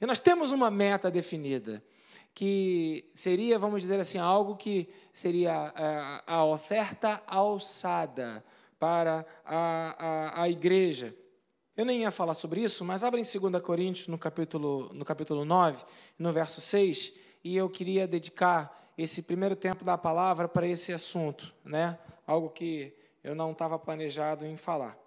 E nós temos uma meta definida, que seria, vamos dizer assim, algo que seria é, a, oferta alçada para a, a, a igreja. Eu nem ia falar sobre isso, mas abra em 2 Coríntios, no capítulo, no capítulo 9, no verso 6, e eu queria dedicar esse primeiro tempo da palavra para esse assunto, né? algo que eu não estava planejado em falar.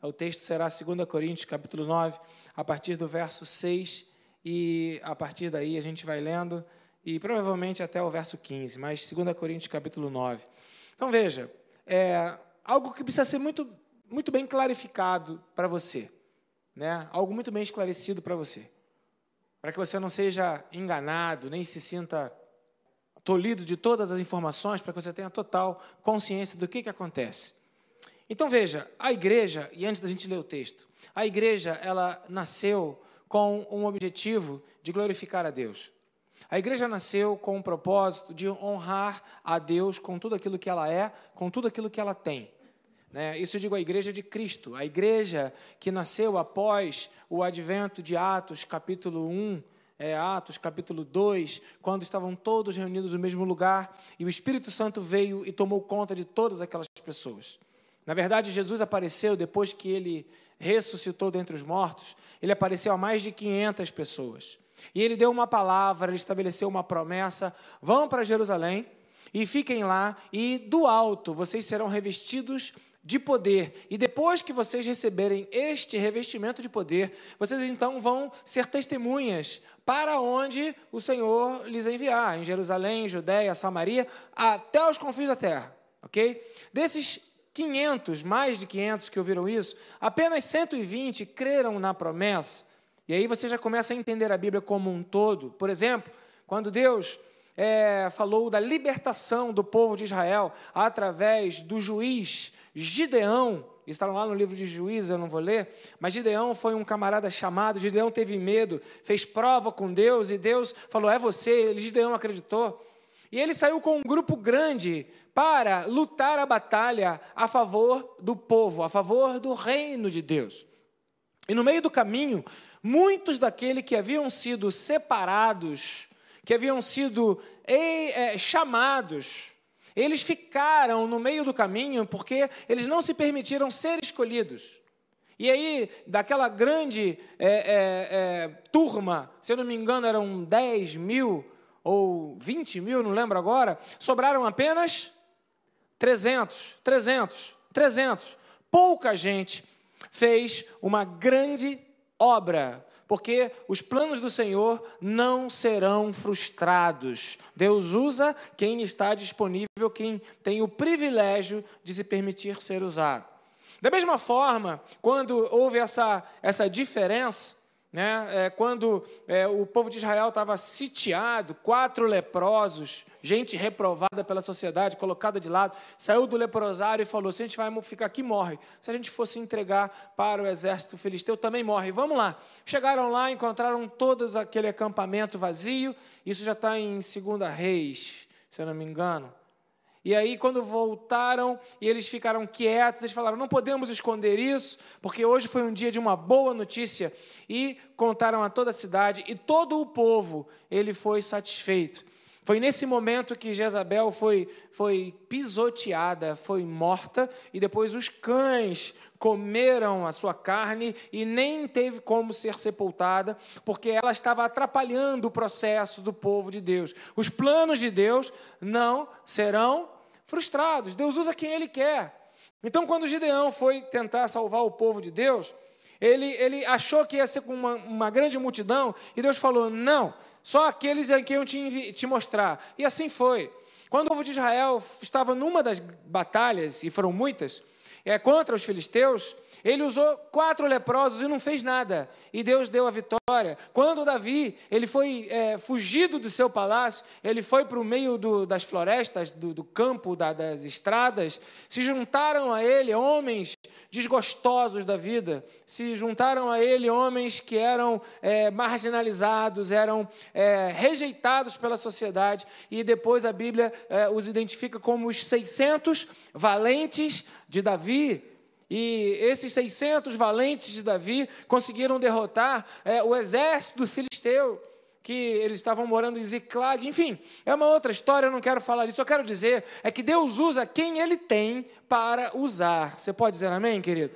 O texto será 2 Coríntios, capítulo 9, a partir do verso 6 e a partir daí a gente vai lendo, e provavelmente até o verso 15, mas 2 Coríntios capítulo 9. Então veja, é algo que precisa ser muito, muito bem clarificado para você, né? algo muito bem esclarecido para você, para que você não seja enganado, nem se sinta tolhido de todas as informações, para que você tenha total consciência do que, que acontece. Então veja, a igreja, e antes da gente ler o texto, a igreja, ela nasceu com um objetivo de glorificar a Deus. A igreja nasceu com o propósito de honrar a Deus com tudo aquilo que ela é, com tudo aquilo que ela tem. Né? Isso eu digo a igreja de Cristo, a igreja que nasceu após o advento de Atos, capítulo 1, é, Atos, capítulo 2, quando estavam todos reunidos no mesmo lugar e o Espírito Santo veio e tomou conta de todas aquelas pessoas. Na verdade, Jesus apareceu depois que ele ressuscitou dentre os mortos, ele apareceu a mais de 500 pessoas. E ele deu uma palavra, ele estabeleceu uma promessa: vão para Jerusalém e fiquem lá, e do alto vocês serão revestidos de poder. E depois que vocês receberem este revestimento de poder, vocês então vão ser testemunhas para onde o Senhor lhes enviar, em Jerusalém, Judéia, Samaria, até os confins da terra, ok? Desses 500, mais de 500 que ouviram isso, apenas 120 creram na promessa. E aí você já começa a entender a Bíblia como um todo. Por exemplo, quando Deus é, falou da libertação do povo de Israel através do juiz Gideão, está lá no livro de Juízes, eu não vou ler, mas Gideão foi um camarada chamado, Gideão teve medo, fez prova com Deus e Deus falou: "É você". Gideão acreditou. E ele saiu com um grupo grande para lutar a batalha a favor do povo, a favor do reino de Deus. E no meio do caminho, muitos daqueles que haviam sido separados, que haviam sido é, chamados, eles ficaram no meio do caminho porque eles não se permitiram ser escolhidos. E aí, daquela grande é, é, turma, se eu não me engano, eram 10 mil ou 20 mil, não lembro agora, sobraram apenas 300, 300, 300. Pouca gente fez uma grande obra, porque os planos do Senhor não serão frustrados. Deus usa quem está disponível, quem tem o privilégio de se permitir ser usado. Da mesma forma, quando houve essa, essa diferença, né, é, quando é, o povo de Israel estava sitiado, quatro leprosos, gente reprovada pela sociedade, colocada de lado, saiu do leprosário e falou: se a gente vai ficar aqui, morre. Se a gente fosse entregar para o exército filisteu, também morre. Vamos lá. Chegaram lá, encontraram todo aquele acampamento vazio. Isso já está em Segunda Reis, se eu não me engano. E aí, quando voltaram e eles ficaram quietos, eles falaram: não podemos esconder isso, porque hoje foi um dia de uma boa notícia. E contaram a toda a cidade, e todo o povo ele foi satisfeito. Foi nesse momento que Jezabel foi, foi pisoteada, foi morta, e depois os cães comeram a sua carne e nem teve como ser sepultada, porque ela estava atrapalhando o processo do povo de Deus. Os planos de Deus não serão frustrados. Deus usa quem ele quer. Então, quando Gideão foi tentar salvar o povo de Deus, ele, ele achou que ia ser com uma, uma grande multidão, e Deus falou: não, só aqueles em quem eu te, te mostrar. E assim foi. Quando o povo de Israel estava numa das batalhas, e foram muitas, é, contra os filisteus, ele usou quatro leprosos e não fez nada. E Deus deu a vitória. Quando Davi ele foi é, fugido do seu palácio, ele foi para o meio do, das florestas, do, do campo, da, das estradas. Se juntaram a ele homens desgostosos da vida. Se juntaram a ele homens que eram é, marginalizados, eram é, rejeitados pela sociedade. E depois a Bíblia é, os identifica como os 600 valentes de Davi, e esses 600 valentes de Davi conseguiram derrotar é, o exército filisteu, que eles estavam morando em Ziclag. Enfim, é uma outra história, eu não quero falar disso. Eu quero dizer é que Deus usa quem ele tem para usar. Você pode dizer amém, querido?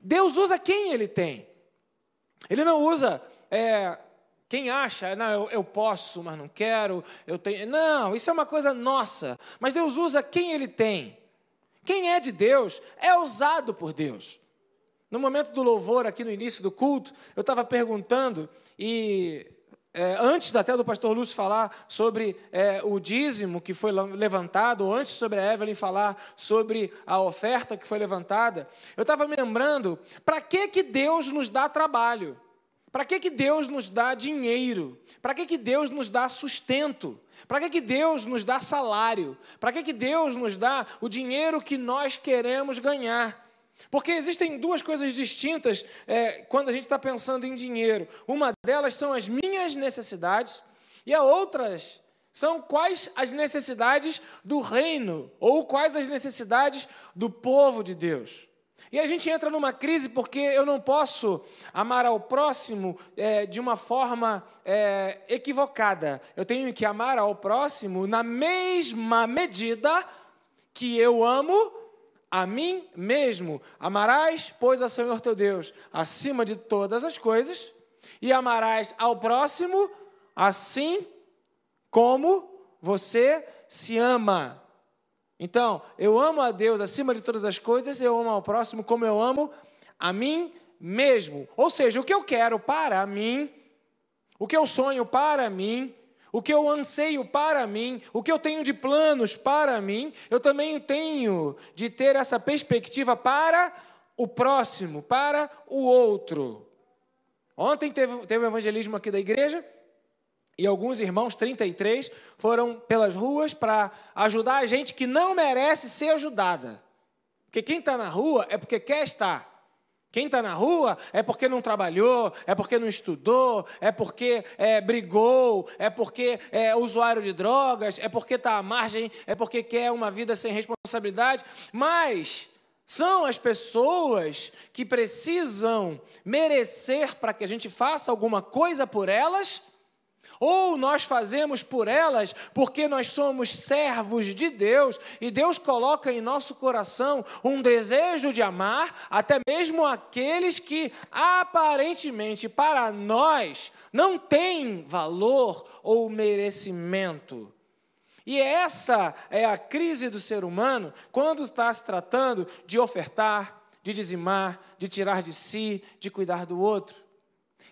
Deus usa quem ele tem. Ele não usa é, quem acha, não, eu, eu, posso, mas não quero, eu tenho. Não, isso é uma coisa nossa. Mas Deus usa quem ele tem. Quem é de Deus é usado por Deus. No momento do louvor, aqui no início do culto, eu estava perguntando, e é, antes até do pastor Lúcio falar sobre é, o dízimo que foi levantado, ou antes sobre a Evelyn falar sobre a oferta que foi levantada, eu estava me lembrando para que, que Deus nos dá trabalho. Para que, que Deus nos dá dinheiro? Para que, que Deus nos dá sustento? Para que, que Deus nos dá salário? Para que, que Deus nos dá o dinheiro que nós queremos ganhar? Porque existem duas coisas distintas é, quando a gente está pensando em dinheiro. Uma delas são as minhas necessidades, e a outras são quais as necessidades do reino, ou quais as necessidades do povo de Deus. E a gente entra numa crise porque eu não posso amar ao próximo é, de uma forma é, equivocada. Eu tenho que amar ao próximo na mesma medida que eu amo a mim mesmo. Amarás, pois, a Senhor teu Deus acima de todas as coisas, e amarás ao próximo assim como você se ama. Então, eu amo a Deus acima de todas as coisas, eu amo ao próximo como eu amo a mim mesmo. Ou seja, o que eu quero para mim, o que eu sonho para mim, o que eu anseio para mim, o que eu tenho de planos para mim, eu também tenho de ter essa perspectiva para o próximo, para o outro. Ontem teve, teve um evangelismo aqui da igreja e alguns irmãos, 33, foram pelas ruas para ajudar a gente que não merece ser ajudada. Porque quem está na rua é porque quer estar. Quem está na rua é porque não trabalhou, é porque não estudou, é porque é, brigou, é porque é usuário de drogas, é porque está à margem, é porque quer uma vida sem responsabilidade. Mas são as pessoas que precisam merecer para que a gente faça alguma coisa por elas ou nós fazemos por elas porque nós somos servos de Deus e Deus coloca em nosso coração um desejo de amar até mesmo aqueles que aparentemente para nós não têm valor ou merecimento. E essa é a crise do ser humano quando está se tratando de ofertar, de dizimar, de tirar de si, de cuidar do outro.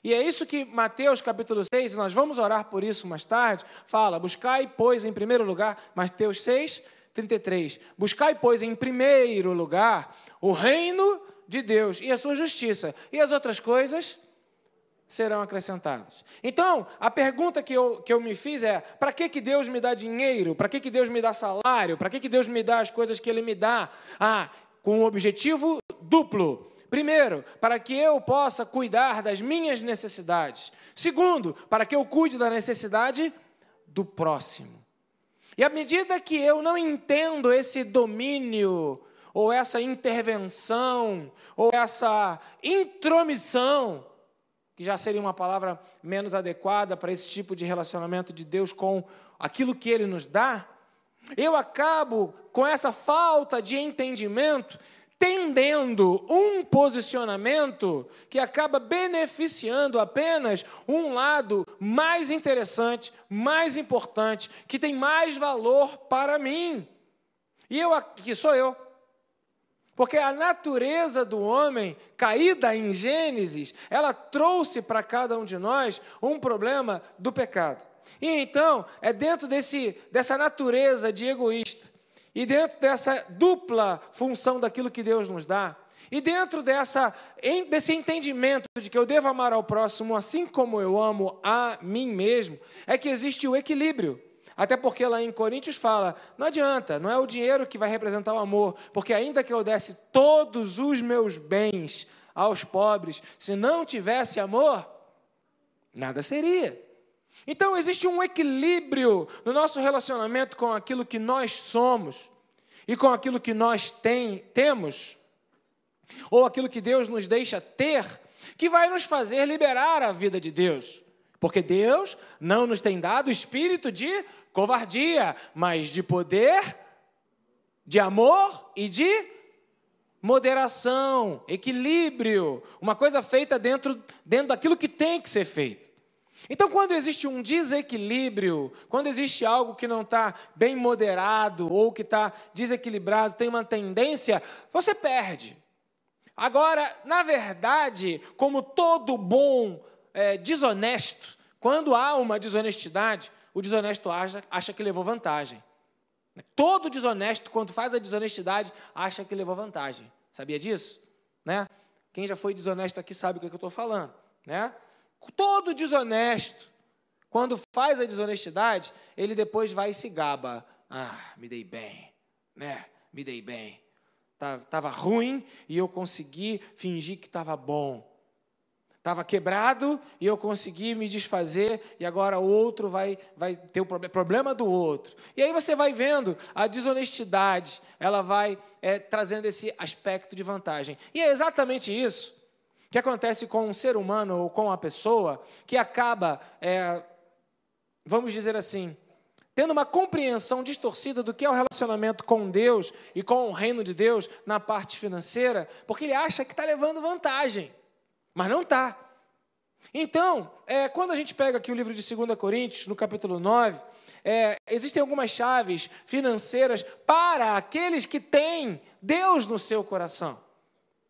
E é isso que Mateus capítulo 6, nós vamos orar por isso mais tarde, fala: buscai, pois, em primeiro lugar, Mateus 6, 33. Buscai, pois, em primeiro lugar o reino de Deus e a sua justiça, e as outras coisas serão acrescentadas. Então, a pergunta que eu, que eu me fiz é: para que, que Deus me dá dinheiro? Para que, que Deus me dá salário? Para que, que Deus me dá as coisas que Ele me dá? Ah, com um objetivo duplo Primeiro, para que eu possa cuidar das minhas necessidades. Segundo, para que eu cuide da necessidade do próximo. E à medida que eu não entendo esse domínio, ou essa intervenção, ou essa intromissão, que já seria uma palavra menos adequada para esse tipo de relacionamento de Deus com aquilo que Ele nos dá, eu acabo com essa falta de entendimento tendendo um posicionamento que acaba beneficiando apenas um lado mais interessante, mais importante, que tem mais valor para mim. E eu aqui sou eu. Porque a natureza do homem, caída em Gênesis, ela trouxe para cada um de nós um problema do pecado. E então, é dentro desse, dessa natureza de egoísta, e dentro dessa dupla função daquilo que Deus nos dá, e dentro dessa, desse entendimento de que eu devo amar ao próximo assim como eu amo a mim mesmo, é que existe o equilíbrio. Até porque lá em Coríntios fala: não adianta, não é o dinheiro que vai representar o amor, porque ainda que eu desse todos os meus bens aos pobres, se não tivesse amor, nada seria. Então existe um equilíbrio no nosso relacionamento com aquilo que nós somos e com aquilo que nós tem, temos, ou aquilo que Deus nos deixa ter, que vai nos fazer liberar a vida de Deus. Porque Deus não nos tem dado espírito de covardia, mas de poder, de amor e de moderação, equilíbrio, uma coisa feita dentro, dentro daquilo que tem que ser feito. Então, quando existe um desequilíbrio, quando existe algo que não está bem moderado ou que está desequilibrado, tem uma tendência, você perde. Agora, na verdade, como todo bom é, desonesto, quando há uma desonestidade, o desonesto acha, acha que levou vantagem. Todo desonesto, quando faz a desonestidade, acha que levou vantagem. Sabia disso? Né? Quem já foi desonesto aqui sabe o que, é que eu estou falando. Né? todo desonesto, quando faz a desonestidade, ele depois vai e se gaba. Ah, me dei bem, né? Me dei bem. Estava ruim e eu consegui fingir que estava bom. Estava quebrado e eu consegui me desfazer, e agora o outro vai, vai ter o problema, do outro. E aí você vai vendo a desonestidade, ela vai é, trazendo esse aspecto de vantagem. E é exatamente isso que acontece com um ser humano ou com a pessoa que acaba, é, vamos dizer assim, tendo uma compreensão distorcida do que é o relacionamento com Deus e com o reino de Deus na parte financeira, porque ele acha que está levando vantagem, mas não está. Então, é, quando a gente pega aqui o livro de 2 Coríntios, no capítulo 9, é, existem algumas chaves financeiras para aqueles que têm Deus no seu coração.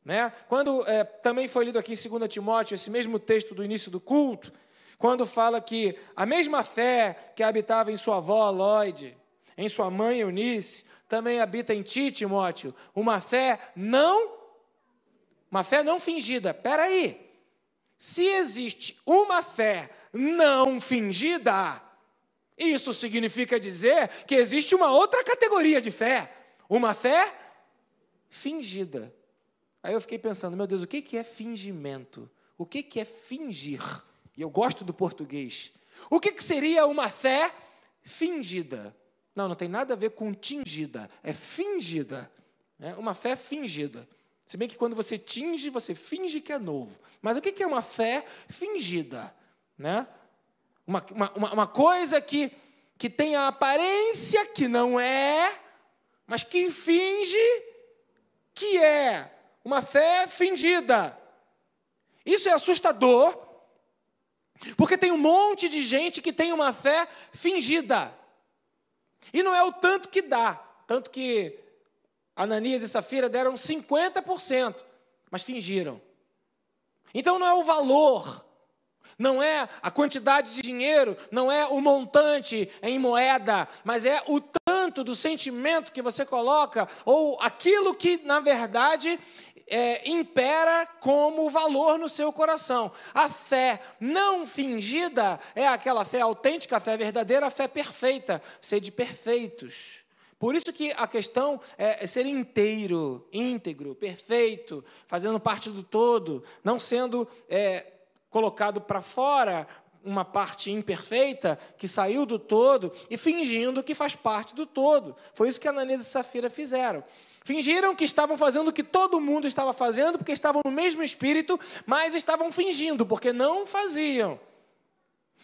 Né? Quando é, também foi lido aqui em 2 Timóteo, esse mesmo texto do início do culto, quando fala que a mesma fé que habitava em sua avó Lloyd, em sua mãe Eunice, também habita em ti, Timóteo. Uma fé não, uma fé não fingida. Espera aí. Se existe uma fé não fingida, isso significa dizer que existe uma outra categoria de fé, uma fé fingida. Aí eu fiquei pensando, meu Deus, o que, que é fingimento? O que, que é fingir? E eu gosto do português. O que, que seria uma fé fingida? Não, não tem nada a ver com tingida, é fingida. Né? Uma fé fingida. Se bem que quando você tinge, você finge que é novo. Mas o que, que é uma fé fingida? Né? Uma, uma, uma coisa que, que tem a aparência que não é, mas que finge que é uma fé fingida. Isso é assustador, porque tem um monte de gente que tem uma fé fingida. E não é o tanto que dá, tanto que Ananias e Safira deram 50%, mas fingiram. Então não é o valor, não é a quantidade de dinheiro, não é o montante em moeda, mas é o tanto do sentimento que você coloca, ou aquilo que, na verdade, é, impera como valor no seu coração. A fé não fingida é aquela fé autêntica, a fé verdadeira, a fé perfeita, ser de perfeitos. Por isso que a questão é ser inteiro, íntegro, perfeito, fazendo parte do todo, não sendo é, colocado para fora uma parte imperfeita que saiu do todo e fingindo que faz parte do todo. Foi isso que Ananias e Safira fizeram. Fingiram que estavam fazendo o que todo mundo estava fazendo, porque estavam no mesmo espírito, mas estavam fingindo, porque não faziam.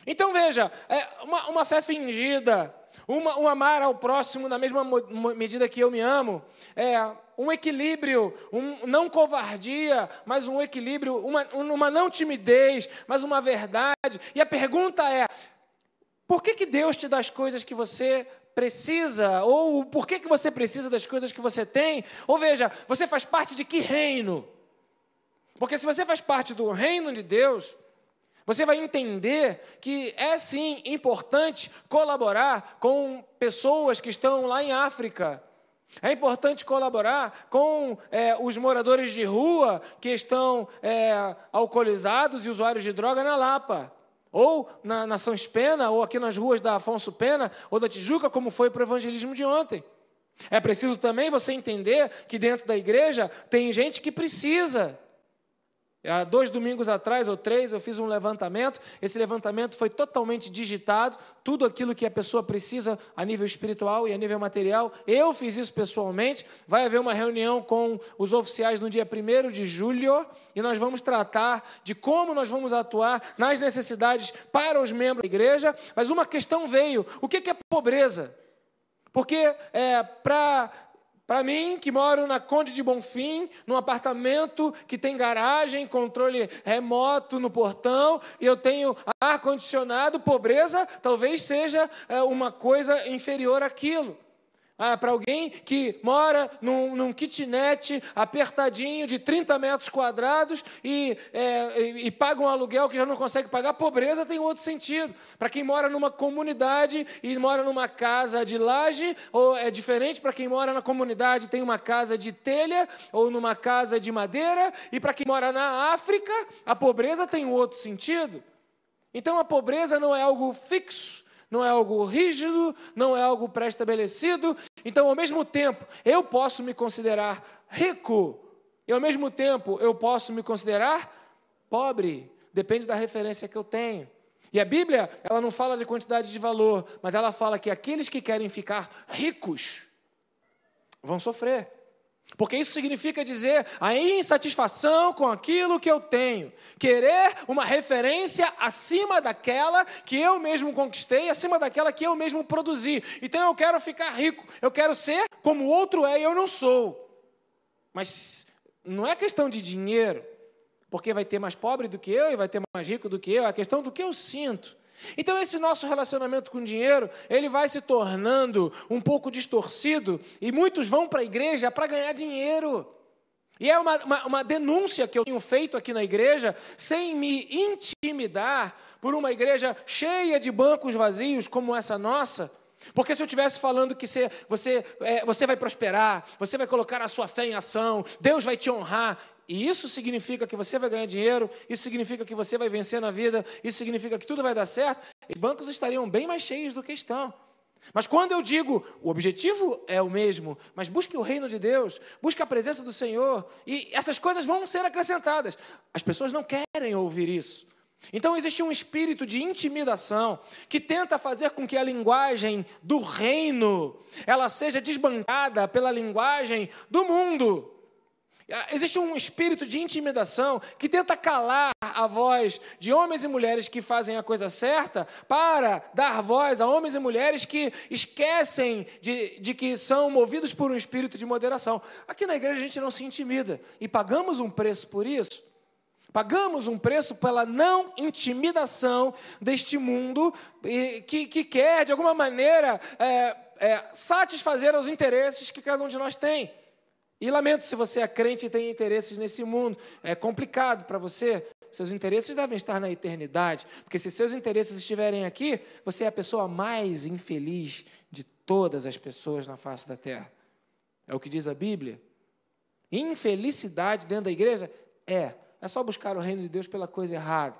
Então veja, é, uma, uma fé fingida, uma, um amar ao próximo na mesma medida que eu me amo, é um equilíbrio, um, não covardia, mas um equilíbrio, uma, uma não timidez, mas uma verdade. E a pergunta é: por que, que Deus te dá as coisas que você precisa, ou o porquê que você precisa das coisas que você tem, ou veja, você faz parte de que reino? Porque se você faz parte do reino de Deus, você vai entender que é sim importante colaborar com pessoas que estão lá em África. É importante colaborar com é, os moradores de rua que estão é, alcoolizados e usuários de droga na Lapa ou na, na Sãos Pena, ou aqui nas ruas da Afonso Pena, ou da Tijuca, como foi para o evangelismo de ontem. É preciso também você entender que dentro da igreja tem gente que precisa Há dois domingos atrás, ou três, eu fiz um levantamento. Esse levantamento foi totalmente digitado. Tudo aquilo que a pessoa precisa a nível espiritual e a nível material. Eu fiz isso pessoalmente. Vai haver uma reunião com os oficiais no dia 1 de julho. E nós vamos tratar de como nós vamos atuar nas necessidades para os membros da igreja. Mas uma questão veio: o que é pobreza? Porque é, para para mim, que moro na Conde de Bonfim, num apartamento que tem garagem, controle remoto no portão, e eu tenho ar-condicionado, pobreza talvez seja é, uma coisa inferior àquilo. Ah, para alguém que mora num, num, kitnet apertadinho de 30 metros quadrados e, é, e, e, paga um aluguel que já não consegue pagar, pobreza tem outro sentido. Para quem mora numa comunidade e mora numa casa de laje, ou é diferente para quem mora na comunidade tem uma casa de telha ou numa casa de madeira, e para quem mora na África, a pobreza tem outro sentido. Então a pobreza não é algo fixo não é algo rígido, não é algo pré-estabelecido. Então, ao mesmo tempo, eu posso me considerar rico, e ao mesmo tempo, eu posso me considerar pobre, depende da referência que eu tenho. E a Bíblia, ela não fala de quantidade de valor, mas ela fala que aqueles que querem ficar ricos vão sofrer. Porque isso significa dizer a insatisfação com aquilo que eu tenho, querer uma referência acima daquela que eu mesmo conquistei, acima daquela que eu mesmo produzi. Então eu quero ficar rico, eu quero ser como o outro é e eu não sou. Mas não é questão de dinheiro, porque vai ter mais pobre do que eu e vai ter mais rico do que eu, é questão do que eu sinto. Então esse nosso relacionamento com o dinheiro, ele vai se tornando um pouco distorcido e muitos vão para a igreja para ganhar dinheiro. E é uma, uma, uma, denúncia que eu tenho feito aqui na igreja, sem me intimidar por uma igreja cheia de bancos vazios como essa nossa. Porque se eu estivesse falando que você, você, é, você vai prosperar, você vai colocar a sua fé em ação, Deus vai te honrar, e isso significa que você vai ganhar dinheiro, isso significa que você vai vencer na vida, isso significa que tudo vai dar certo, os bancos estariam bem mais cheios do que estão. Mas quando eu digo, o objetivo é o mesmo, mas busque o reino de Deus, busque a presença do Senhor, e essas coisas vão ser acrescentadas. As pessoas não querem ouvir isso. Então existe um espírito de intimidação que tenta fazer com que a linguagem do reino ela seja desbancada pela linguagem do mundo. Ah, existe um espírito de intimidação que tenta calar a voz de homens e mulheres que fazem a coisa certa para dar voz a homens e mulheres que esquecem de, de que são movidos por um espírito de moderação. Aqui na igreja a gente não se intimida e pagamos um preço por isso. Pagamos um preço pela não intimidação deste mundo que, que quer, de alguma maneira, é, é, satisfazer os interesses que cada um de nós tem. E lamento se você é crente e tem interesses nesse mundo. É complicado para você. Seus interesses devem estar na eternidade. Porque se seus interesses estiverem aqui, você é a pessoa mais infeliz de todas as pessoas na face da terra. É o que diz a Bíblia. Infelicidade dentro da igreja? É. É só buscar o reino de Deus pela coisa errada.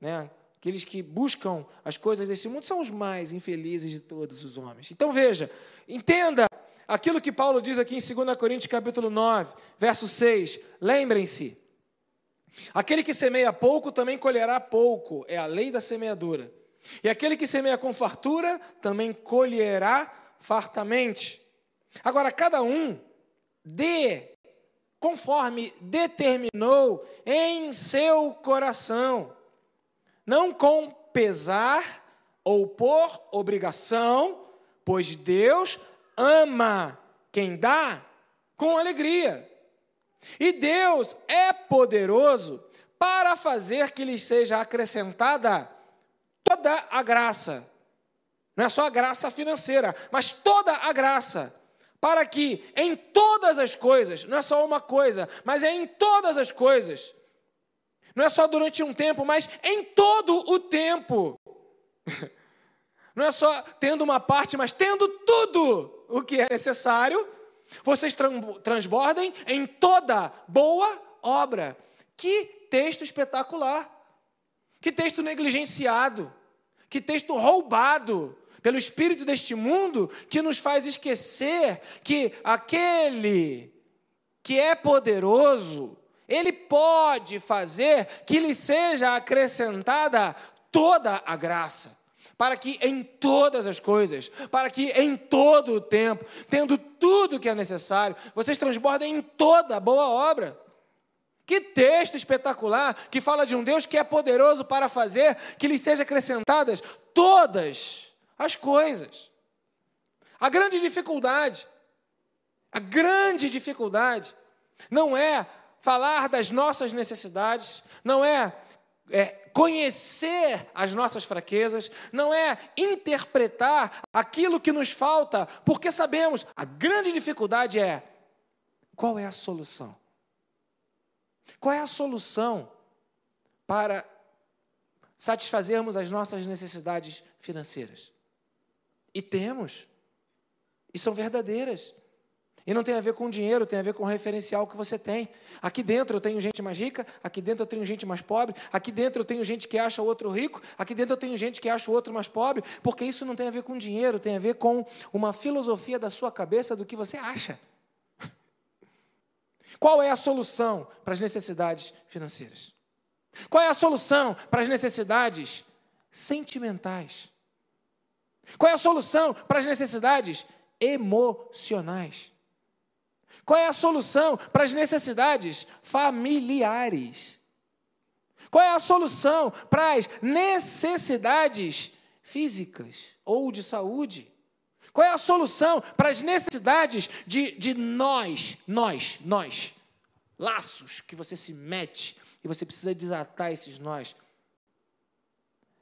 Né? Aqueles que buscam as coisas desse mundo são os mais infelizes de todos os homens. Então veja, entenda Aquilo que Paulo diz aqui em 2 Coríntios capítulo 9, verso 6, lembrem-se, aquele que semeia pouco também colherá pouco, é a lei da semeadura. E aquele que semeia com fartura também colherá fartamente. Agora, cada um dê conforme determinou em seu coração, não com pesar ou por obrigação, pois Deus ama quem dá com alegria. E Deus é poderoso para fazer que lhes seja acrescentada toda a graça. Não é só a graça financeira, mas toda a graça. Para que em todas as coisas, não é só uma coisa, mas é em todas as coisas. Não é só durante um tempo, mas em todo o tempo. Não é só tendo uma parte, mas tendo tudo o que é necessário, vocês transbordem em toda boa obra. Que texto espetacular! Que texto negligenciado! Que texto roubado! pelo espírito deste mundo que nos faz esquecer que aquele que é poderoso, ele pode fazer que lhe seja acrescentada toda a graça para que em todas as coisas, para que em todo o tempo, tendo tudo que é necessário, vocês transbordem em toda boa obra. Que texto espetacular que fala de um Deus que é poderoso para fazer que lhe sejam acrescentadas todas as coisas. A grande dificuldade, a grande dificuldade, não é falar das nossas necessidades, não é, é conhecer as nossas fraquezas, não é interpretar aquilo que nos falta, porque sabemos, a grande dificuldade é qual é a solução? Qual é a solução para satisfazermos as nossas necessidades financeiras? E temos, e são verdadeiras. E não tem a ver com dinheiro, tem a ver com o referencial que você tem. Aqui dentro eu tenho gente mais rica, aqui dentro eu tenho gente mais pobre, aqui dentro eu tenho gente que acha o outro rico, aqui dentro eu tenho gente que acha o outro mais pobre, porque isso não tem a ver com dinheiro, tem a ver com uma filosofia da sua cabeça do que você acha. Qual é a solução para as necessidades financeiras? Qual é a solução para as necessidades sentimentais? Qual é a solução para as necessidades emocionais? Qual é a solução para as necessidades familiares? Qual é a solução para as necessidades físicas ou de saúde? Qual é a solução para as necessidades de, de nós, nós, nós? Laços que você se mete e você precisa desatar esses nós.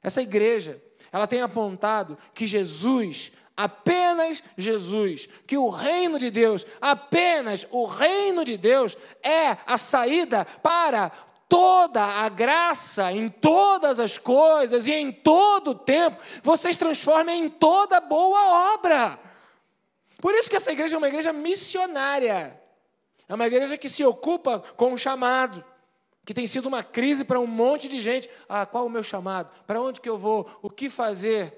Essa igreja, ela tem apontado que Jesus apenas Jesus, que o reino de Deus, apenas o reino de Deus é a saída para toda a graça em todas as coisas e em todo o tempo, vocês transformem em toda boa obra. Por isso que essa igreja é uma igreja missionária. É uma igreja que se ocupa com o chamado, que tem sido uma crise para um monte de gente. Ah, qual o meu chamado? Para onde que eu vou? O que fazer?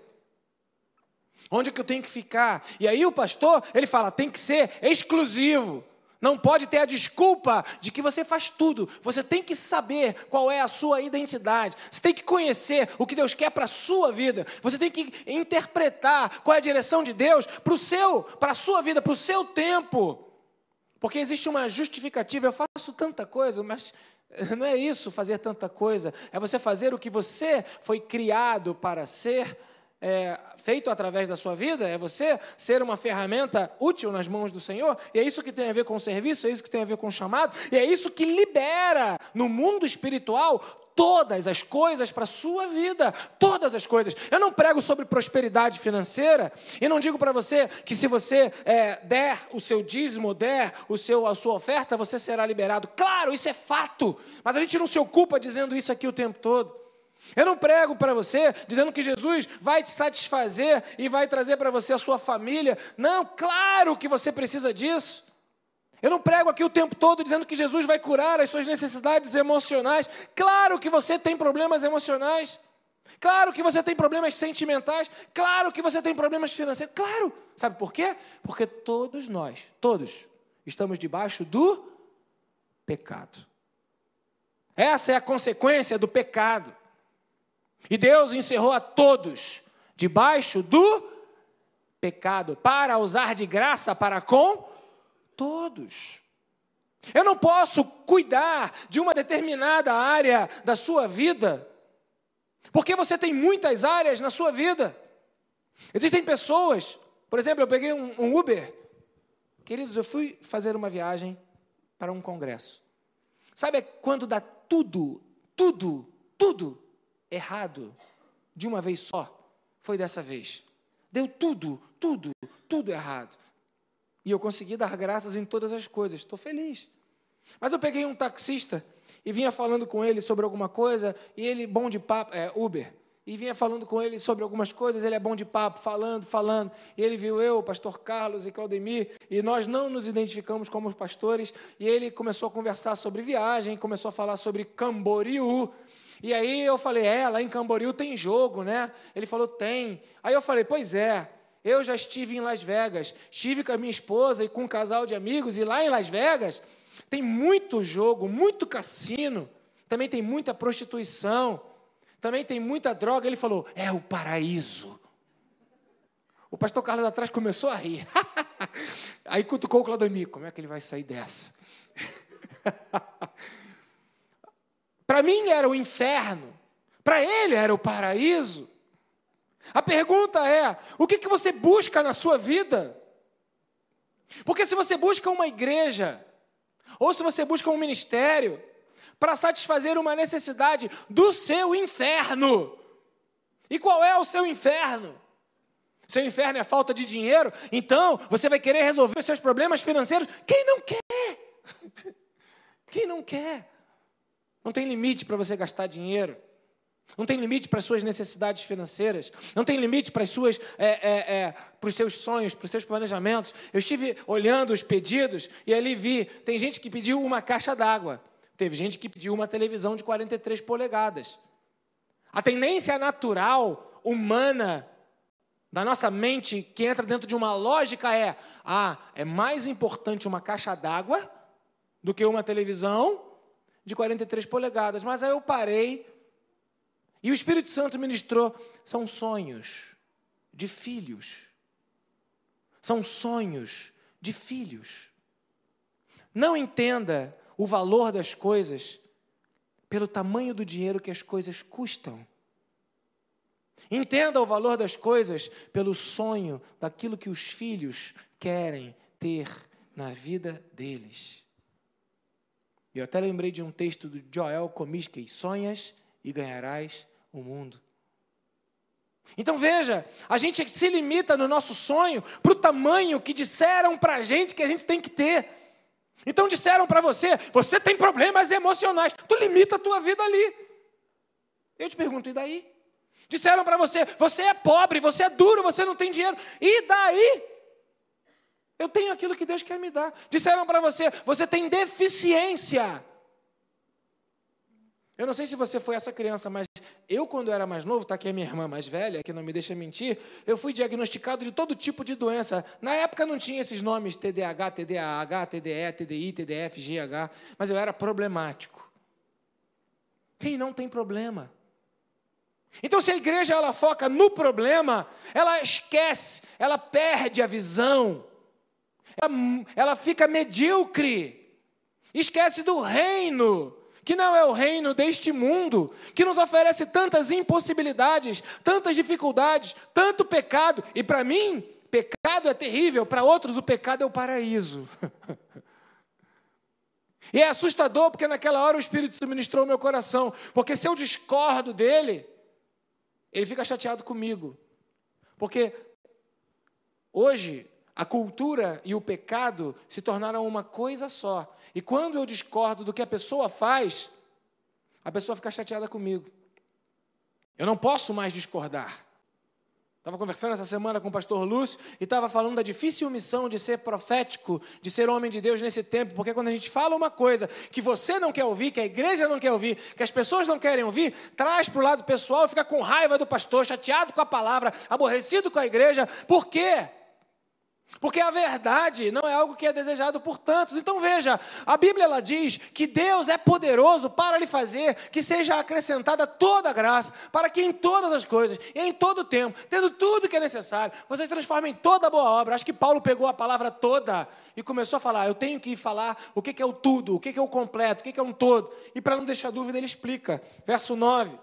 Onde é que eu tenho que ficar? E aí o pastor, ele fala: tem que ser exclusivo. Não pode ter a desculpa de que você faz tudo. Você tem que saber qual é a sua identidade. Você tem que conhecer o que Deus quer para a sua vida. Você tem que interpretar qual é a direção de Deus para o seu, para a sua vida, para o seu tempo. Porque existe uma justificativa. Eu faço tanta coisa, mas não é isso fazer tanta coisa. É você fazer o que você foi criado para ser é, feito através da sua vida, é você ser uma ferramenta útil nas mãos do Senhor, e é isso que tem a ver com o serviço, é isso que tem a ver com o chamado, e é isso que libera no mundo espiritual todas as coisas para a sua vida, todas as coisas. Eu não prego sobre prosperidade financeira e não digo para você que se você é, der o seu dízimo, der o seu, a sua oferta, você será liberado. Claro, isso é fato, mas a gente não se ocupa dizendo isso aqui o tempo todo. Eu não prego para você dizendo que Jesus vai te satisfazer e vai trazer para você a sua família. Não, claro que você precisa disso. Eu não prego aqui o tempo todo dizendo que Jesus vai curar as suas necessidades emocionais. Claro que você tem problemas emocionais. Claro que você tem problemas sentimentais. Claro que você tem problemas financeiros. Claro. Sabe por quê? Porque todos nós, todos, estamos debaixo do pecado. Essa é a consequência do pecado. E Deus encerrou a todos debaixo do pecado, para usar de graça para com todos. Eu não posso cuidar de uma determinada área da sua vida, porque você tem muitas áreas na sua vida. Existem pessoas, por exemplo, eu peguei um, um Uber. Queridos, eu fui fazer uma viagem para um congresso. Sabe quando dá tudo, tudo, tudo errado de uma vez só. Foi dessa vez. Deu tudo, tudo, tudo errado. E eu consegui dar graças em todas as coisas. Estou feliz. Mas eu peguei um taxista e vinha falando com ele sobre alguma coisa, e ele, bom de papo, é, Uber, e vinha falando com ele sobre algumas coisas, ele é bom de papo, falando, falando, e ele viu eu, pastor Carlos e Claudemir, e nós não nos identificamos como pastores, e ele começou a conversar sobre viagem, começou a falar sobre Camboriú, e aí eu falei, é, lá em Camboriú tem jogo, né? Ele falou, tem. Aí eu falei, pois é, eu já estive em Las Vegas, estive com a minha esposa e com um casal de amigos, e lá em Las Vegas tem muito jogo, muito cassino, também tem muita prostituição, também tem muita droga. Ele falou, é o paraíso. O pastor Carlos atrás começou a rir. Aí cutucou o Claudomir, como é que ele vai sair dessa? Para mim era o inferno, para ele era o paraíso. A pergunta é: o que, que você busca na sua vida? Porque se você busca uma igreja, ou se você busca um ministério, para satisfazer uma necessidade do seu inferno, e qual é o seu inferno? Seu inferno é falta de dinheiro? Então você vai querer resolver os seus problemas financeiros? Quem não quer? Quem não quer? Não tem limite para você gastar dinheiro. Não tem limite para as suas necessidades financeiras. Não tem limite para, as suas, é, é, é, para os seus sonhos, para os seus planejamentos. Eu estive olhando os pedidos e ali vi: tem gente que pediu uma caixa d'água. Teve gente que pediu uma televisão de 43 polegadas. A tendência natural, humana, da nossa mente que entra dentro de uma lógica é: ah, é mais importante uma caixa d'água do que uma televisão de 43 polegadas. Mas aí eu parei e o Espírito Santo ministrou. São sonhos de filhos. São sonhos de filhos. Não entenda o valor das coisas pelo tamanho do dinheiro que as coisas custam. Entenda o valor das coisas pelo sonho daquilo que os filhos querem ter na vida deles. Eu até lembrei de um texto do Joel Comiskey: sonhas e ganharás o mundo. Então veja, a gente se limita no nosso sonho para o tamanho que disseram para a gente que a gente tem que ter. Então disseram para você, você tem problemas emocionais, tu limita a tua vida ali. Eu te pergunto, e daí? Disseram para você, você é pobre, você é duro, você não tem dinheiro, e daí? Eu tenho aquilo que Deus quer me dar. Disseram para você, você tem deficiência. Eu não sei se você foi essa criança, mas eu, quando era mais novo, está aqui a minha irmã mais velha, que não me deixa mentir, eu fui diagnosticado de todo tipo de doença. Na época não tinha esses nomes TDAH, TDAH, TDE, TDI, TDF, GH, mas eu era problemático. Quem não tem problema? Então, se a igreja ela foca no problema, ela esquece, ela perde a visão ela fica medíocre, esquece do reino, que não é o reino deste mundo, que nos oferece tantas impossibilidades, tantas dificuldades, tanto pecado, e para mim, pecado é terrível, para outros, o pecado é o paraíso. E é assustador porque naquela hora o Espírito se ministrou ao meu coração. Porque se eu discordo dele, ele fica chateado comigo. Porque hoje a cultura e o pecado se tornaram uma coisa só. E quando eu discordo do que a pessoa faz, a pessoa fica chateada comigo. Eu não posso mais discordar. Estava conversando essa semana com o pastor Lúcio e estava falando da difícil missão de ser profético, de ser homem de Deus nesse tempo, porque quando a gente fala uma coisa que você não quer ouvir, que a igreja não quer ouvir, que as pessoas não querem ouvir, traz para o lado pessoal, fica com raiva do pastor, chateado com a palavra, aborrecido com a igreja. Por quê? Porque a verdade não é algo que é desejado por tantos. Então veja, a Bíblia ela diz que Deus é poderoso para lhe fazer que seja acrescentada toda a graça, para que em todas as coisas, em todo o tempo, tendo tudo que é necessário, vocês transformem toda boa obra. Acho que Paulo pegou a palavra toda e começou a falar: eu tenho que falar o que é o tudo, o que é o completo, o que é um todo. E para não deixar dúvida, ele explica. Verso 9,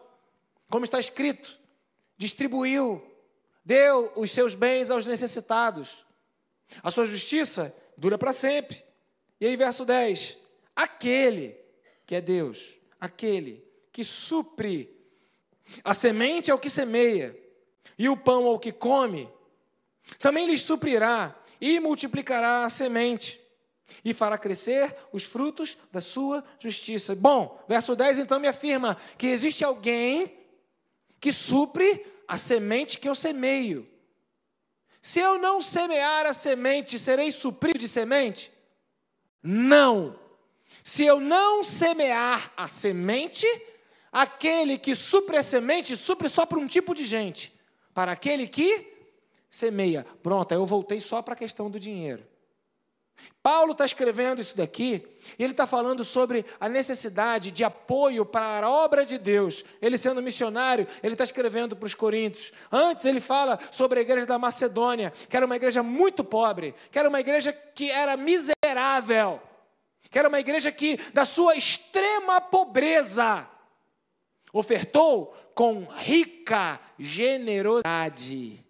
como está escrito: distribuiu, deu os seus bens aos necessitados a sua justiça dura para sempre. E aí, verso 10: Aquele que é Deus, aquele que supre a semente ao que semeia e o pão ao que come, também lhes suprirá e multiplicará a semente e fará crescer os frutos da sua justiça. Bom, verso 10 então me afirma que existe alguém que supre a semente que eu semeio se eu não semear a semente, serei suprido de semente? Não. Se eu não semear a semente, aquele que supre a semente, supre só para um tipo de gente. Para aquele que semeia. Pronto, eu voltei só para a questão do dinheiro. Paulo está escrevendo isso daqui, e ele está falando sobre a necessidade de apoio para a obra de Deus. Ele sendo missionário, ele está escrevendo para os coríntios. Antes ele fala sobre a igreja da Macedônia, que era uma igreja muito pobre, que era uma igreja que era miserável, que era uma igreja que, da sua extrema pobreza, ofertou com rica generosidade.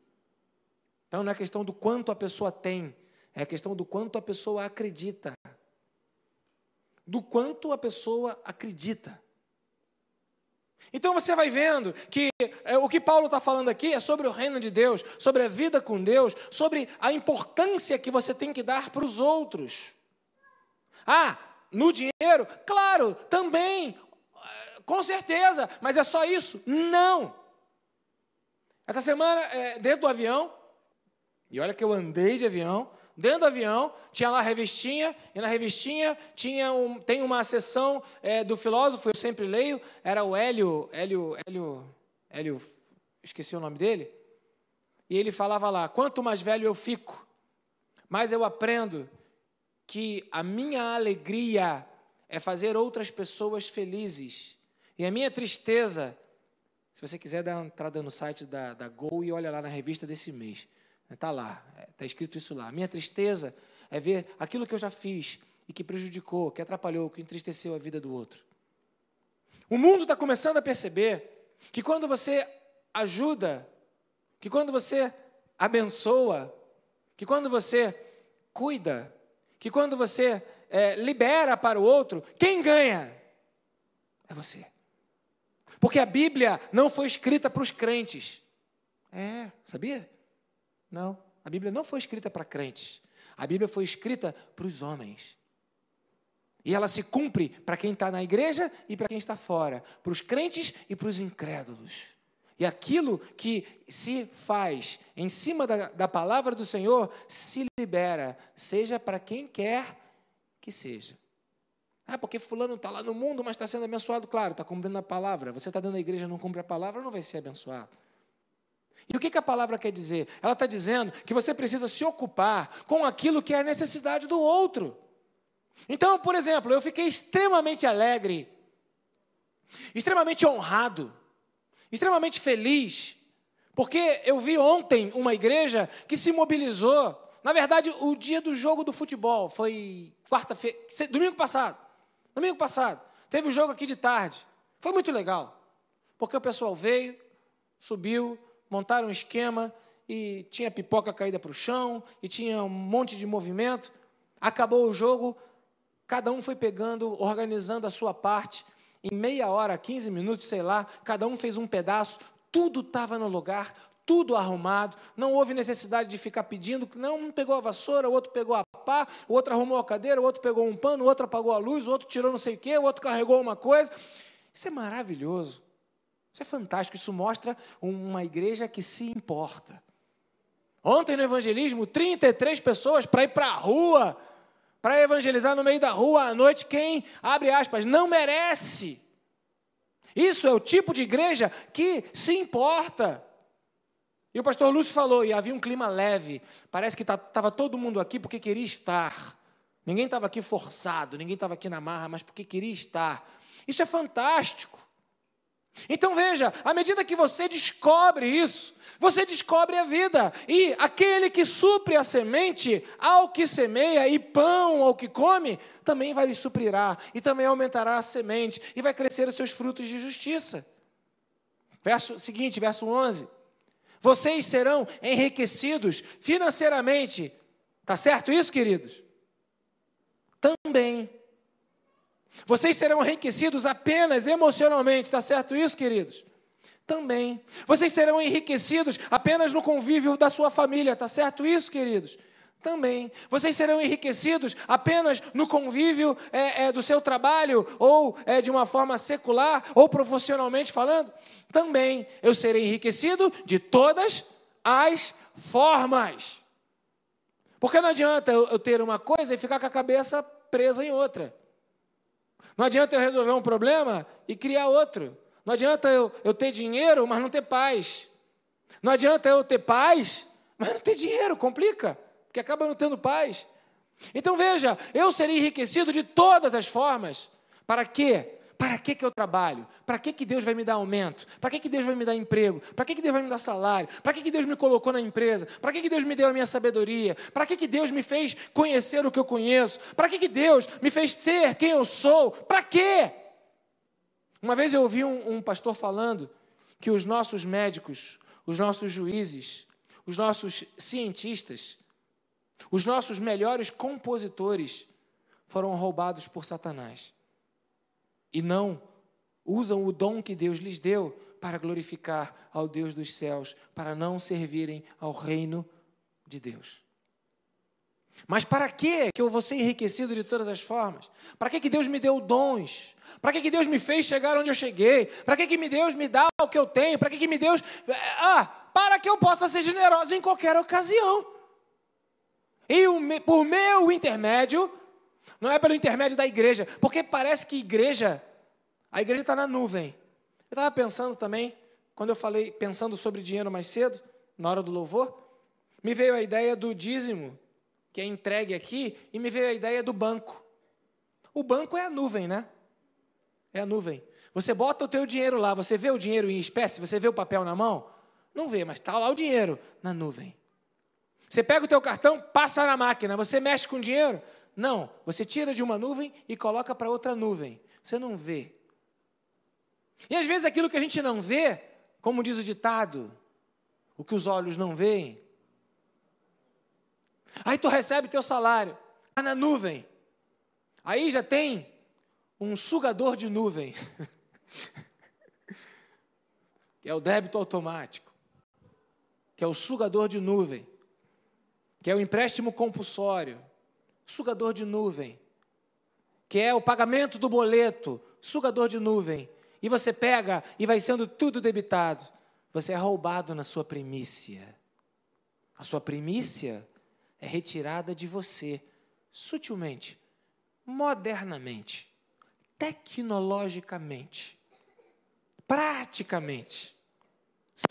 Então não é questão do quanto a pessoa tem, é a questão do quanto a pessoa acredita. Do quanto a pessoa acredita. Então você vai vendo que é, o que Paulo está falando aqui é sobre o reino de Deus, sobre a vida com Deus, sobre a importância que você tem que dar para os outros. Ah, no dinheiro? Claro, também, é, com certeza, mas é só isso? Não. Essa semana, é, dentro do avião, e olha que eu andei de avião, Dentro do avião tinha lá a revistinha, e na revistinha tinha um, tem uma sessão é, do filósofo, eu sempre leio, era o Hélio, Hélio, Hélio, Hélio, esqueci o nome dele. E ele falava lá: quanto mais velho eu fico, mais eu aprendo que a minha alegria é fazer outras pessoas felizes. E a minha tristeza, se você quiser dar uma entrada no site da, da Gol e olha lá na revista desse mês. Está é, lá, está é, escrito isso lá. Minha tristeza é ver aquilo que eu já fiz e que prejudicou, que atrapalhou, que entristeceu a vida do outro. O mundo está começando a perceber que quando você ajuda, que quando você abençoa, que quando você cuida, que quando você é, libera para o outro, quem ganha é você. Porque a Bíblia não foi escrita para os crentes. É, sabia? Não, a Bíblia não foi escrita para crentes. A Bíblia foi escrita para os homens. E ela se cumpre para quem está na igreja e para quem está fora, para os crentes e para os incrédulos. E aquilo que se faz em cima da, da palavra do Senhor se libera, seja para quem quer que seja. Ah, porque fulano está lá no mundo, mas está sendo abençoado. Claro, está cumprindo a palavra. Você está dando a igreja, não cumpre a palavra, não vai ser abençoado. E o que, que a palavra quer dizer? Ela está dizendo que você precisa se ocupar com aquilo que é a necessidade do outro. Então, por exemplo, eu fiquei extremamente alegre, extremamente honrado, extremamente feliz, porque eu vi ontem uma igreja que se mobilizou. Na verdade, o dia do jogo do futebol foi quarta-feira, domingo passado. Domingo passado. Teve o um jogo aqui de tarde. Foi muito legal. Porque o pessoal veio, subiu, montaram um esquema e tinha pipoca caída para o chão, e tinha um monte de movimento. Acabou o jogo, cada um foi pegando, organizando a sua parte. Em meia hora, 15 minutos, sei lá, cada um fez um pedaço, tudo estava no lugar, tudo arrumado, não houve necessidade de ficar pedindo, não, um pegou a vassoura, o outro pegou a pá, o outro arrumou a cadeira, o outro pegou um pano, o outro apagou a luz, o outro tirou não sei o quê, o outro carregou uma coisa. Isso é maravilhoso. Isso é fantástico, isso mostra uma igreja que se importa. Ontem no evangelismo, 33 pessoas para ir para a rua, para evangelizar no meio da rua à noite, quem, abre aspas, não merece. Isso é o tipo de igreja que se importa. E o pastor Lúcio falou, e havia um clima leve, parece que estava tá, todo mundo aqui porque queria estar. Ninguém estava aqui forçado, ninguém estava aqui na marra, mas porque queria estar. Isso é fantástico. Então veja, à medida que você descobre isso, você descobre a vida. E aquele que supre a semente ao que semeia e pão ao que come, também vai lhe suprirá e também aumentará a semente e vai crescer os seus frutos de justiça. Verso seguinte, verso 11. Vocês serão enriquecidos financeiramente. Tá certo isso, queridos? Também vocês serão enriquecidos apenas emocionalmente, está certo isso, queridos? Também. Vocês serão enriquecidos apenas no convívio da sua família, está certo isso, queridos? Também. Vocês serão enriquecidos apenas no convívio é, é, do seu trabalho, ou é, de uma forma secular, ou profissionalmente falando? Também. Eu serei enriquecido de todas as formas. Porque não adianta eu, eu ter uma coisa e ficar com a cabeça presa em outra. Não adianta eu resolver um problema e criar outro. Não adianta eu, eu ter dinheiro, mas não ter paz. Não adianta eu ter paz, mas não ter dinheiro, complica, porque acaba não tendo paz. Então veja, eu seria enriquecido de todas as formas. Para quê? para que, que eu trabalho? Para que, que Deus vai me dar aumento? Para que, que Deus vai me dar emprego? Para que, que Deus vai me dar salário? Para que, que Deus me colocou na empresa? Para que, que Deus me deu a minha sabedoria? Para que, que Deus me fez conhecer o que eu conheço? Para que, que Deus me fez ser quem eu sou? Para quê? Uma vez eu ouvi um, um pastor falando que os nossos médicos, os nossos juízes, os nossos cientistas, os nossos melhores compositores foram roubados por Satanás e não usam o dom que Deus lhes deu para glorificar ao Deus dos céus, para não servirem ao reino de Deus. Mas para que que eu vou ser enriquecido de todas as formas? Para que que Deus me deu dons? Para que que Deus me fez chegar onde eu cheguei? Para que que Deus me dá o que eu tenho? Para que que Deus eh, ah, para que eu possa ser generoso em qualquer ocasião. E por meu intermédio, não é pelo intermédio da igreja, porque parece que igreja, a igreja está na nuvem. Eu estava pensando também, quando eu falei, pensando sobre dinheiro mais cedo, na hora do louvor, me veio a ideia do dízimo, que é entregue aqui, e me veio a ideia do banco. O banco é a nuvem, né? É a nuvem. Você bota o teu dinheiro lá, você vê o dinheiro em espécie, você vê o papel na mão? Não vê, mas está lá o dinheiro na nuvem. Você pega o teu cartão, passa na máquina, você mexe com o dinheiro, não, você tira de uma nuvem e coloca para outra nuvem. Você não vê. E às vezes aquilo que a gente não vê, como diz o ditado, o que os olhos não veem. Aí tu recebe teu salário, está na nuvem. Aí já tem um sugador de nuvem. que é o débito automático, que é o sugador de nuvem, que é o empréstimo compulsório, sugador de nuvem, que é o pagamento do boleto, sugador de nuvem. E você pega e vai sendo tudo debitado. Você é roubado na sua primícia. A sua primícia é retirada de você, sutilmente, modernamente, tecnologicamente, praticamente,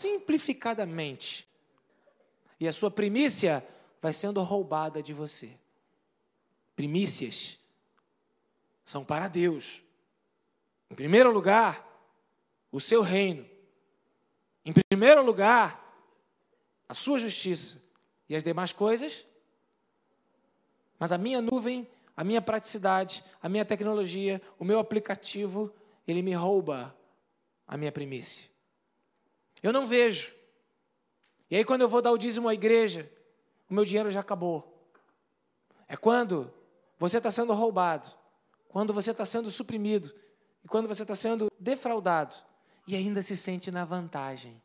simplificadamente. E a sua primícia vai sendo roubada de você primícias, são para Deus. Em primeiro lugar, o seu reino. Em primeiro lugar, a sua justiça. E as demais coisas? Mas a minha nuvem, a minha praticidade, a minha tecnologia, o meu aplicativo, ele me rouba a minha primícia. Eu não vejo. E aí, quando eu vou dar o dízimo à igreja, o meu dinheiro já acabou. É quando você está sendo roubado, quando você está sendo suprimido e quando você está sendo defraudado e ainda se sente na vantagem.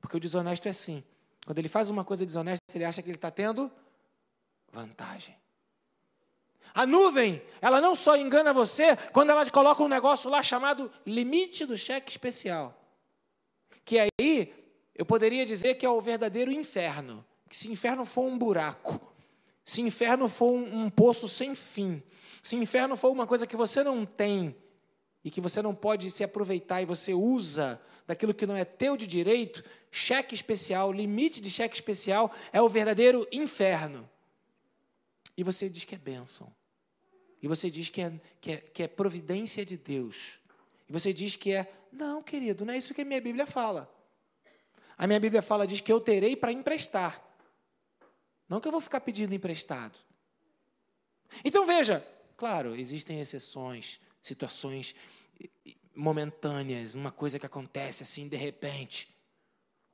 Porque o desonesto é assim. Quando ele faz uma coisa desonesta, ele acha que ele está tendo vantagem. A nuvem, ela não só engana você, quando ela coloca um negócio lá chamado limite do cheque especial. Que aí eu poderia dizer que é o verdadeiro inferno. Que se inferno for um buraco, se inferno for um, um poço sem fim, se inferno for uma coisa que você não tem e que você não pode se aproveitar e você usa daquilo que não é teu de direito, cheque especial, limite de cheque especial é o verdadeiro inferno. E você diz que é bênção. E você diz que é, que é, que é providência de Deus. E você diz que é, não, querido, não é isso que a minha Bíblia fala. A minha Bíblia fala, diz que eu terei para emprestar. Não que eu vou ficar pedindo emprestado. Então veja, claro, existem exceções, situações momentâneas, uma coisa que acontece assim de repente.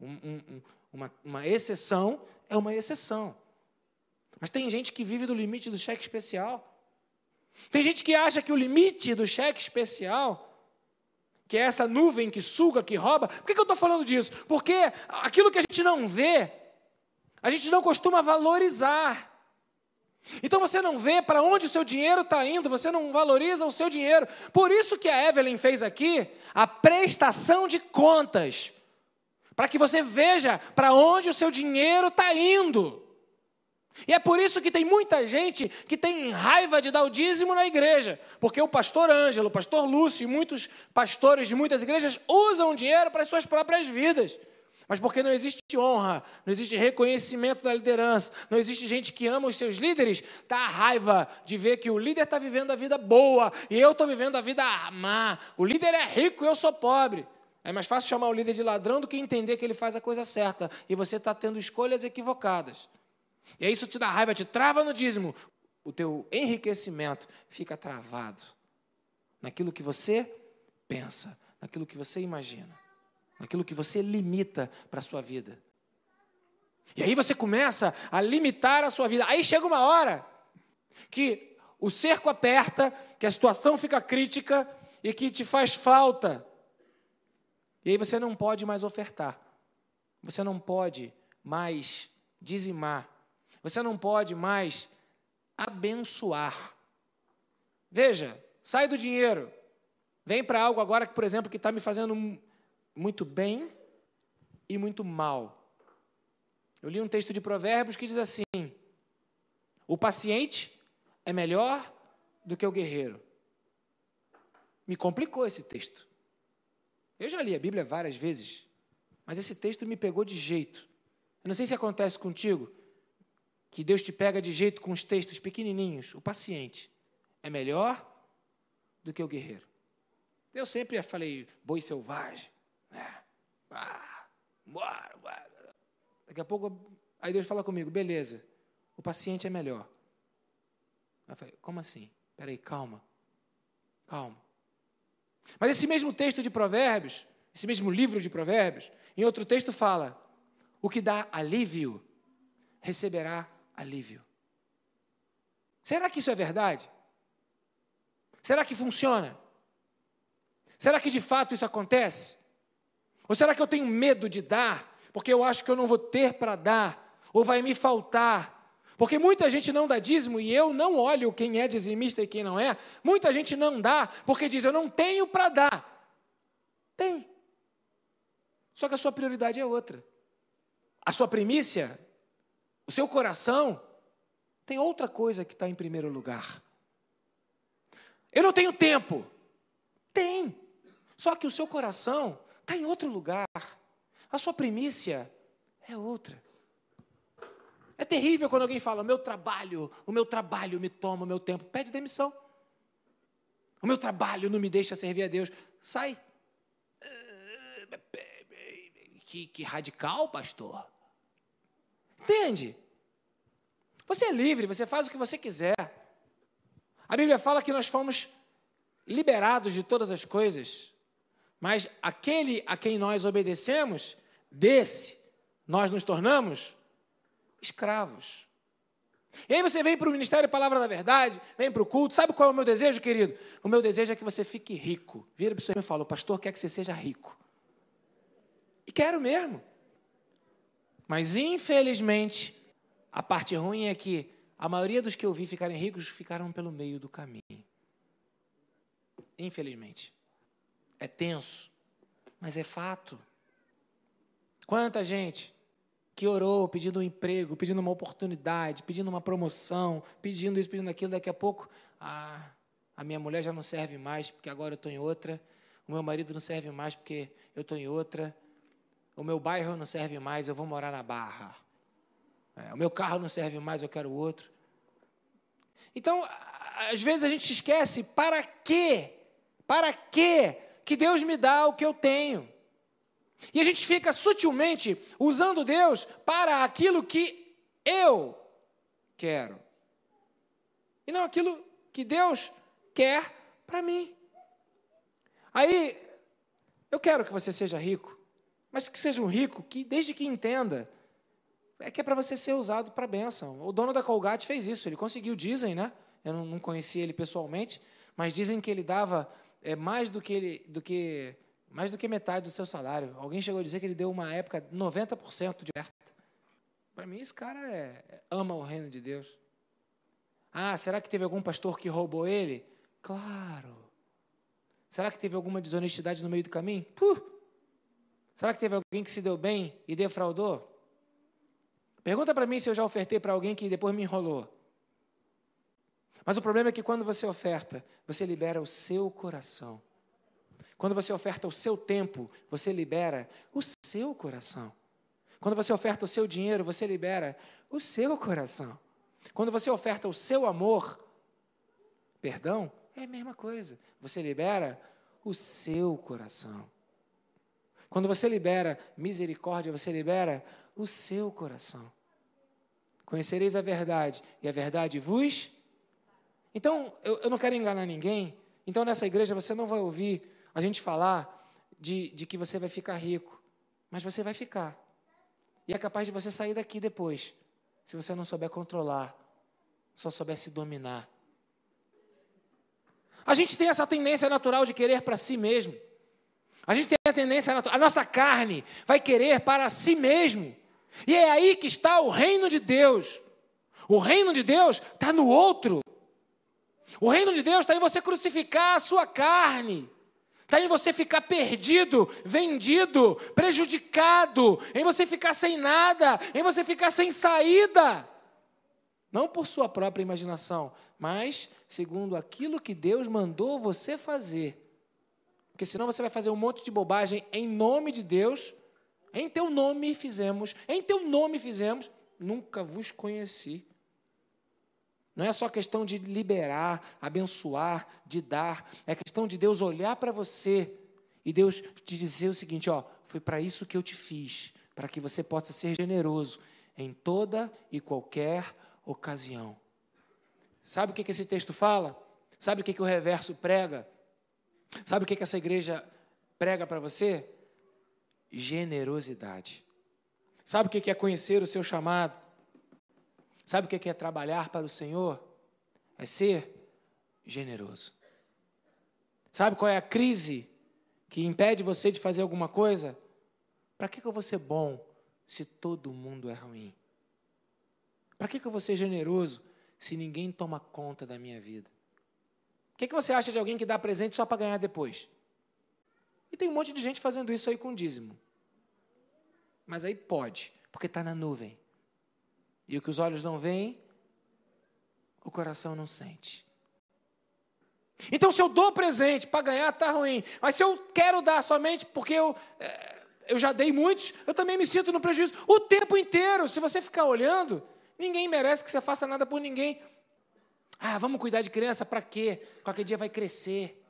Um, um, uma, uma exceção é uma exceção. Mas tem gente que vive do limite do cheque especial. Tem gente que acha que o limite do cheque especial, que é essa nuvem que suga, que rouba. Por que, que eu estou falando disso? Porque aquilo que a gente não vê a gente não costuma valorizar. Então você não vê para onde o seu dinheiro está indo, você não valoriza o seu dinheiro. Por isso que a Evelyn fez aqui a prestação de contas. Para que você veja para onde o seu dinheiro está indo. E é por isso que tem muita gente que tem raiva de dar o dízimo na igreja, porque o pastor Ângelo, o pastor Lúcio e muitos pastores de muitas igrejas usam o dinheiro para as suas próprias vidas. Mas porque não existe honra, não existe reconhecimento da liderança, não existe gente que ama os seus líderes, dá raiva de ver que o líder está vivendo a vida boa e eu estou vivendo a vida má. O líder é rico e eu sou pobre. É mais fácil chamar o líder de ladrão do que entender que ele faz a coisa certa e você está tendo escolhas equivocadas. E aí isso te dá raiva, te trava no dízimo. O teu enriquecimento fica travado naquilo que você pensa, naquilo que você imagina aquilo que você limita para a sua vida. E aí você começa a limitar a sua vida. Aí chega uma hora que o cerco aperta, que a situação fica crítica e que te faz falta. E aí você não pode mais ofertar. Você não pode mais dizimar. Você não pode mais abençoar. Veja, sai do dinheiro. Vem para algo agora que, por exemplo, que está me fazendo muito bem e muito mal. Eu li um texto de Provérbios que diz assim: O paciente é melhor do que o guerreiro. Me complicou esse texto. Eu já li a Bíblia várias vezes, mas esse texto me pegou de jeito. Eu não sei se acontece contigo, que Deus te pega de jeito com os textos pequenininhos. O paciente é melhor do que o guerreiro. Eu sempre falei boi selvagem, ah, bora, bora. Daqui a pouco, aí Deus fala comigo, beleza, o paciente é melhor. Eu falei, como assim? Peraí, calma, calma. Mas esse mesmo texto de Provérbios, esse mesmo livro de Provérbios, em outro texto fala: o que dá alívio receberá alívio. Será que isso é verdade? Será que funciona? Será que de fato isso acontece? Ou será que eu tenho medo de dar, porque eu acho que eu não vou ter para dar, ou vai me faltar? Porque muita gente não dá dízimo e eu não olho quem é dizimista e quem não é. Muita gente não dá porque diz eu não tenho para dar. Tem. Só que a sua prioridade é outra. A sua primícia, o seu coração, tem outra coisa que está em primeiro lugar. Eu não tenho tempo. Tem. Só que o seu coração está em outro lugar. A sua primícia é outra. É terrível quando alguém fala: meu trabalho, o meu trabalho me toma o meu tempo. Pede demissão. O meu trabalho não me deixa servir a Deus. Sai. Que, que radical, pastor. Entende? Você é livre, você faz o que você quiser. A Bíblia fala que nós fomos liberados de todas as coisas mas aquele a quem nós obedecemos, desse nós nos tornamos escravos. E aí você vem para o Ministério Palavra da Verdade, vem para o culto. Sabe qual é o meu desejo, querido? O meu desejo é que você fique rico. Vira para o senhor e fala: o pastor quer que você seja rico. E quero mesmo. Mas infelizmente, a parte ruim é que a maioria dos que eu vi ficarem ricos ficaram pelo meio do caminho. Infelizmente. É tenso, mas é fato. Quanta gente que orou pedindo um emprego, pedindo uma oportunidade, pedindo uma promoção, pedindo isso, pedindo aquilo, daqui a pouco, ah, a minha mulher já não serve mais porque agora eu estou em outra, o meu marido não serve mais porque eu estou em outra, o meu bairro não serve mais, eu vou morar na Barra, é, o meu carro não serve mais, eu quero outro. Então, às vezes a gente esquece para que, para que que Deus me dá o que eu tenho. E a gente fica sutilmente usando Deus para aquilo que eu quero. E não aquilo que Deus quer para mim. Aí, eu quero que você seja rico, mas que seja um rico que, desde que entenda, é que é para você ser usado para bênção. O dono da Colgate fez isso, ele conseguiu, dizem, né? Eu não, não conheci ele pessoalmente, mas dizem que ele dava é mais do que ele, do que mais do que metade do seu salário. Alguém chegou a dizer que ele deu uma época 90% de oferta. Para mim, esse cara é, é, ama o reino de Deus. Ah, será que teve algum pastor que roubou ele? Claro. Será que teve alguma desonestidade no meio do caminho? Puh. Será que teve alguém que se deu bem e defraudou? Pergunta para mim se eu já ofertei para alguém que depois me enrolou. Mas o problema é que quando você oferta, você libera o seu coração. Quando você oferta o seu tempo, você libera o seu coração. Quando você oferta o seu dinheiro, você libera o seu coração. Quando você oferta o seu amor, perdão, é a mesma coisa. Você libera o seu coração. Quando você libera misericórdia, você libera o seu coração. Conhecereis a verdade, e a verdade vos então, eu, eu não quero enganar ninguém. Então, nessa igreja, você não vai ouvir a gente falar de, de que você vai ficar rico, mas você vai ficar. E é capaz de você sair daqui depois, se você não souber controlar, só souber se dominar. A gente tem essa tendência natural de querer para si mesmo. A gente tem a tendência natural, a nossa carne vai querer para si mesmo. E é aí que está o reino de Deus. O reino de Deus está no outro. O reino de Deus está em você crucificar a sua carne. Está em você ficar perdido, vendido, prejudicado, em você ficar sem nada, em você ficar sem saída. Não por sua própria imaginação, mas segundo aquilo que Deus mandou você fazer. Porque senão você vai fazer um monte de bobagem em nome de Deus, em teu nome fizemos, em teu nome fizemos, nunca vos conheci. Não é só questão de liberar, abençoar, de dar. É questão de Deus olhar para você e Deus te dizer o seguinte: ó, foi para isso que eu te fiz, para que você possa ser generoso em toda e qualquer ocasião. Sabe o que, que esse texto fala? Sabe o que, que o reverso prega? Sabe o que, que essa igreja prega para você? Generosidade. Sabe o que é conhecer o seu chamado? Sabe o é que é trabalhar para o Senhor? É ser generoso. Sabe qual é a crise que impede você de fazer alguma coisa? Para que, eu vou ser bom se todo mundo é ruim? Para que, que eu vou ser generoso se ninguém toma conta da minha vida? O que, que você acha de alguém que dá presente só para ganhar depois? E tem um monte de gente fazendo isso aí com dízimo. Mas aí pode, porque está na nuvem. E o que os olhos não veem, o coração não sente. Então, se eu dou presente para ganhar, está ruim. Mas se eu quero dar somente porque eu, é, eu já dei muitos, eu também me sinto no prejuízo o tempo inteiro. Se você ficar olhando, ninguém merece que você faça nada por ninguém. Ah, vamos cuidar de criança para quê? Qualquer dia vai crescer.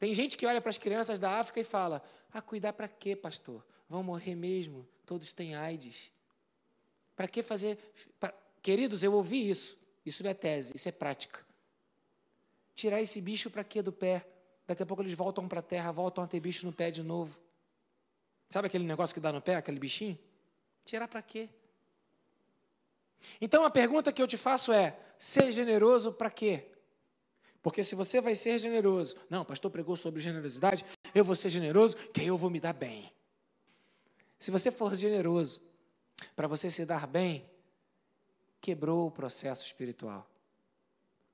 Tem gente que olha para as crianças da África e fala: Ah, cuidar para quê, pastor? Vão morrer mesmo, todos têm AIDS. Para que fazer. Pra... Queridos, eu ouvi isso. Isso não é tese, isso é prática. Tirar esse bicho para quê do pé? Daqui a pouco eles voltam para a terra, voltam a ter bicho no pé de novo. Sabe aquele negócio que dá no pé, aquele bichinho? Tirar para quê? Então a pergunta que eu te faço é: ser generoso para quê? Porque se você vai ser generoso, não, pastor pregou sobre generosidade, eu vou ser generoso, que aí eu vou me dar bem. Se você for generoso para você se dar bem, quebrou o processo espiritual.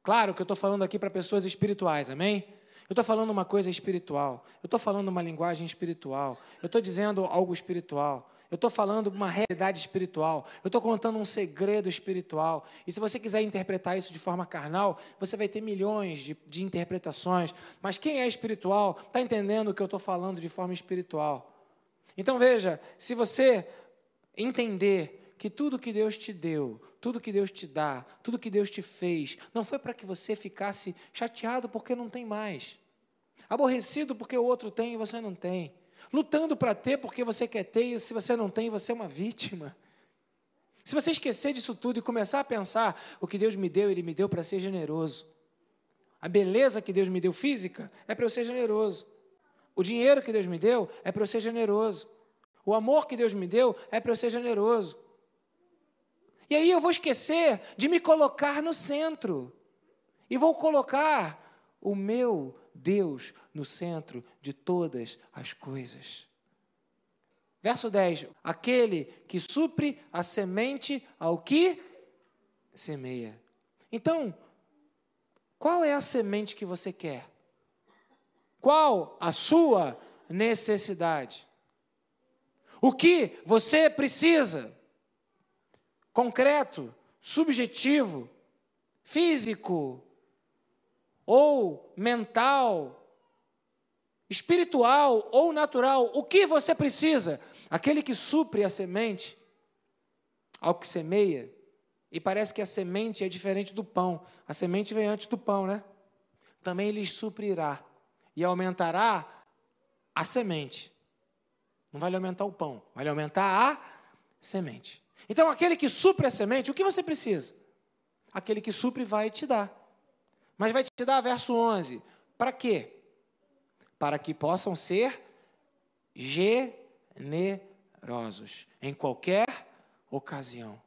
Claro que eu estou falando aqui para pessoas espirituais, amém? Eu estou falando uma coisa espiritual, eu estou falando uma linguagem espiritual, eu estou dizendo algo espiritual, eu estou falando uma realidade espiritual, eu estou contando um segredo espiritual. E se você quiser interpretar isso de forma carnal, você vai ter milhões de, de interpretações. Mas quem é espiritual está entendendo o que eu estou falando de forma espiritual. Então veja, se você entender que tudo que Deus te deu, tudo que Deus te dá, tudo que Deus te fez, não foi para que você ficasse chateado porque não tem mais, aborrecido porque o outro tem e você não tem, lutando para ter porque você quer ter e se você não tem, você é uma vítima. Se você esquecer disso tudo e começar a pensar o que Deus me deu, Ele me deu para ser generoso. A beleza que Deus me deu física é para eu ser generoso. O dinheiro que Deus me deu é para eu ser generoso. O amor que Deus me deu é para eu ser generoso. E aí eu vou esquecer de me colocar no centro. E vou colocar o meu Deus no centro de todas as coisas. Verso 10: Aquele que supre a semente ao que semeia. Então, qual é a semente que você quer? Qual a sua necessidade? O que você precisa? Concreto, subjetivo, físico ou mental, espiritual ou natural. O que você precisa? Aquele que supre a semente ao que semeia. E parece que a semente é diferente do pão. A semente vem antes do pão, né? Também lhes suprirá e aumentará a semente não vai lhe aumentar o pão, vai lhe aumentar a semente. Então, aquele que supre a semente, o que você precisa? Aquele que supre vai te dar. Mas vai te dar, verso 11, para quê? Para que possam ser generosos em qualquer ocasião.